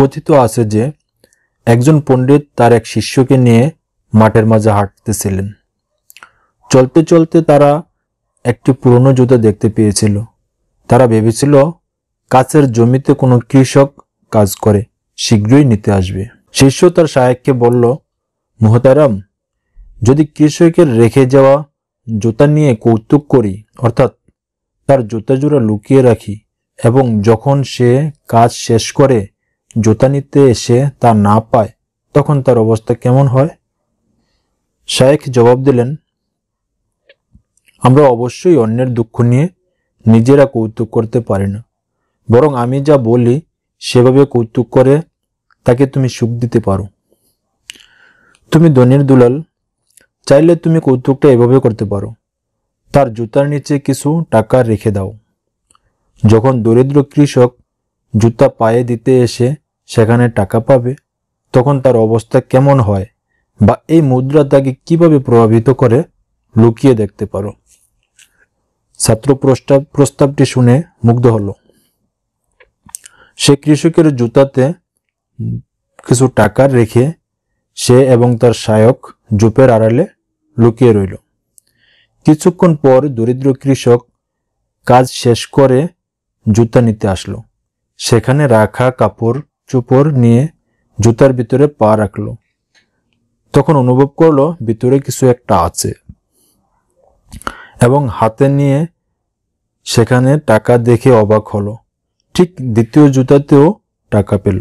কথিত আছে যে একজন পণ্ডিত তার এক শিষ্যকে নিয়ে মাঠের মাঝে হাঁটতেছিলেন চলতে চলতে তারা একটি পুরনো জুতা দেখতে পেয়েছিল তারা ভেবেছিল কাছের জমিতে কোনো কৃষক কাজ করে শীঘ্রই নিতে আসবে শিষ্য তার সাহেবকে বলল মোহতারাম যদি কৃষকের রেখে যাওয়া জুতা নিয়ে কৌতুক করি অর্থাৎ তার জুতা জোড়া লুকিয়ে রাখি এবং যখন সে কাজ শেষ করে জুতা নিতে এসে তা না পায় তখন তার অবস্থা কেমন হয় শায়েখ জবাব দিলেন আমরা অবশ্যই অন্যের দুঃখ নিয়ে নিজেরা কৌতুক করতে পারি না বরং আমি যা বলি সেভাবে কৌতুক করে তাকে তুমি সুখ দিতে পারো তুমি ধনির দুলাল চাইলে তুমি কৌতুকটা এভাবে করতে পারো তার জুতার নিচে কিছু টাকা রেখে দাও যখন দরিদ্র কৃষক জুতা পায়ে দিতে এসে সেখানে টাকা পাবে তখন তার অবস্থা কেমন হয় বা এই মুদ্রা তাকে কিভাবে প্রভাবিত করে লুকিয়ে দেখতে পারো ছাত্র প্রস্তাব প্রস্তাবটি শুনে মুগ্ধ হলো সে কৃষকের জুতাতে কিছু টাকা রেখে সে এবং তার সায়ক জুপের আড়ালে লুকিয়ে রইল কিছুক্ষণ পর দরিদ্র কৃষক কাজ শেষ করে জুতা নিতে আসলো সেখানে রাখা কাপড় চোপড় নিয়ে জুতার ভিতরে পা রাখল তখন অনুভব করলো ভিতরে কিছু একটা আছে এবং হাতে নিয়ে সেখানে টাকা দেখে অবাক হলো ঠিক দ্বিতীয় জুতাতেও টাকা পেল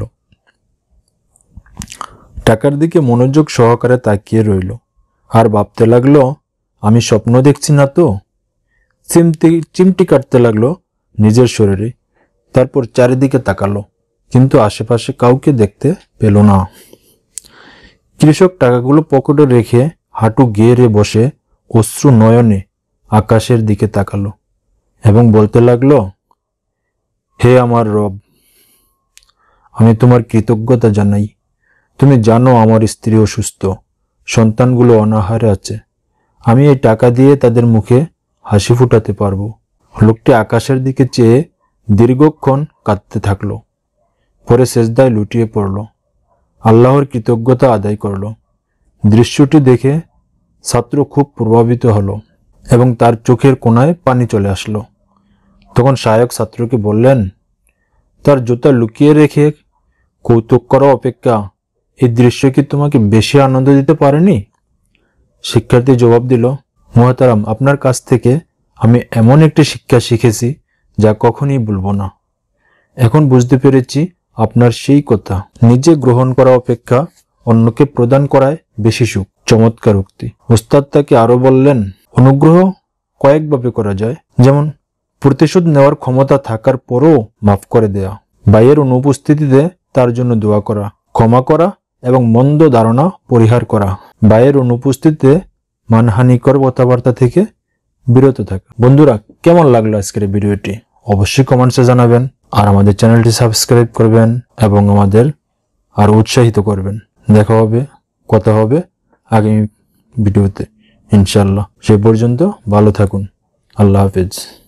টাকার দিকে মনোযোগ সহকারে তাকিয়ে রইল আর ভাবতে লাগলো আমি স্বপ্ন দেখছি না তো চিমটি চিমটি কাটতে লাগলো নিজের শরীরে তারপর চারিদিকে তাকালো কিন্তু আশেপাশে কাউকে দেখতে পেল না কৃষক টাকাগুলো পকেটে রেখে হাঁটু গেরে বসে অশ্রু নয়নে আকাশের দিকে তাকালো এবং বলতে লাগলো হে আমার রব আমি তোমার কৃতজ্ঞতা জানাই তুমি জানো আমার স্ত্রী অসুস্থ সন্তানগুলো অনাহারে আছে আমি এই টাকা দিয়ে তাদের মুখে হাসি ফুটাতে পারবো লোকটি আকাশের দিকে চেয়ে দীর্ঘক্ষণ কাঁদতে থাকল পরে সেজদায় লুটিয়ে পড়ল আল্লাহর কৃতজ্ঞতা আদায় করল দৃশ্যটি দেখে ছাত্র খুব প্রভাবিত হলো এবং তার চোখের কোনায় পানি চলে আসলো তখন সহায়ক ছাত্রকে বললেন তার জুতা লুকিয়ে রেখে কৌতুক করা অপেক্ষা এই দৃশ্য কি তোমাকে বেশি আনন্দ দিতে পারেনি শিক্ষার্থী জবাব দিল মহাতারাম আপনার কাছ থেকে আমি এমন একটি শিক্ষা শিখেছি যা কখনই ভুলব না এখন বুঝতে পেরেছি আপনার সেই কথা নিজে গ্রহণ করা অপেক্ষা অন্যকে প্রদান করায় বেশি সুখ চমৎকার উক্তি ওস্তাদ তাকে আরও বললেন অনুগ্রহ কয়েকভাবে করা যায় যেমন প্রতিশোধ নেওয়ার ক্ষমতা থাকার পরও মাফ করে দেয়া ভাইয়ের অনুপস্থিতিতে তার জন্য দোয়া করা ক্ষমা করা এবং মন্দ ধারণা পরিহার করা ভাইয়ের অনুপস্থিতিতে মানহানিকর কথাবার্তা থেকে বিরত থাকা বন্ধুরা কেমন লাগলো আজকের ভিডিওটি অবশ্যই কমেন্টসে জানাবেন আর আমাদের চ্যানেলটি সাবস্ক্রাইব করবেন এবং আমাদের আরও উৎসাহিত করবেন দেখা হবে কথা হবে আগামী ভিডিওতে ইনশাল্লাহ সে পর্যন্ত ভালো থাকুন আল্লাহ হাফিজ